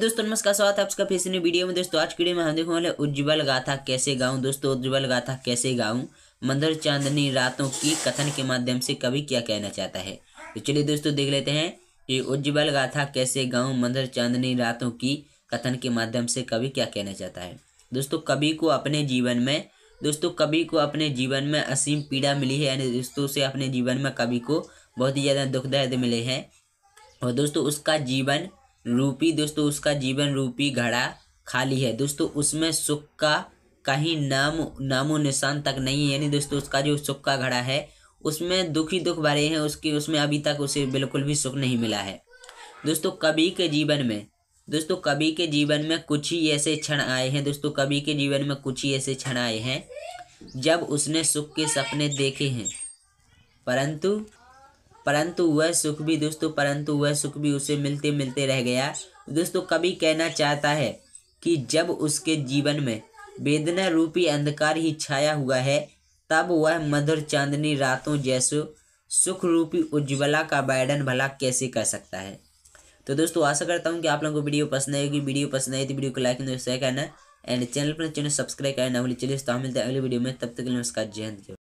दोस्तों नमस्कार स्वागत है आपका फिर से वीडियो में दोस्तों आज की वीडियो में हम देखने वाले उज्ज्वल गाथा कैसे गाऊं दोस्तों उज्ज्वल गाथा कैसे गाऊं मंदर चांदनी रातों की कथन के माध्यम से कवि क्या कहना चाहता है तो चलिए दोस्तों देख लेते हैं कि उज्ज्वल गाथा कैसे गाऊं मंदर चांदनी रातों की कथन के माध्यम से कवि क्या कहना चाहता है दोस्तों कवि को अपने जीवन में दोस्तों कवि को अपने जीवन में असीम पीड़ा मिली है यानी दोस्तों से अपने जीवन में कवि को बहुत ही ज़्यादा दुखदर्द मिले हैं और दोस्तों उसका जीवन रूपी दोस्तों उसका जीवन रूपी घड़ा खाली है दोस्तों उसमें सुख का कहीं नाम नामो निशान तक नहीं है यानी दोस्तों उसका जो सुख का घड़ा है उसमें दुख ही दुख भरे हैं उसके उसमें अभी तक उसे बिल्कुल भी सुख नहीं मिला है दोस्तों कवि के जीवन में दोस्तों कवि के जीवन में कुछ ही ऐसे क्षण आए हैं दोस्तों कवि के जीवन में कुछ ही ऐसे क्षण आए हैं जब उसने सुख के सपने देखे हैं परंतु परंतु वह सुख भी दोस्तों परंतु वह सुख भी उसे मिलते मिलते रह गया दोस्तों कभी कहना चाहता है कि जब उसके जीवन में वेदना रूपी अंधकार ही छाया हुआ है तब वह मधुर चांदनी रातों जैसो सुख रूपी उज्ज्वला का वर्णन भला कैसे कर सकता है तो दोस्तों आशा करता हूँ कि आप लोगों को वीडियो पसंद आएगी वीडियो पसंद आई तो वीडियो को लाइक शेयर करना एंड चैनल पर चैनल सब्सक्राइब करना चलिए तो हम मिलते हैं अगले वीडियो में तब तक नमस्कार जय हिंद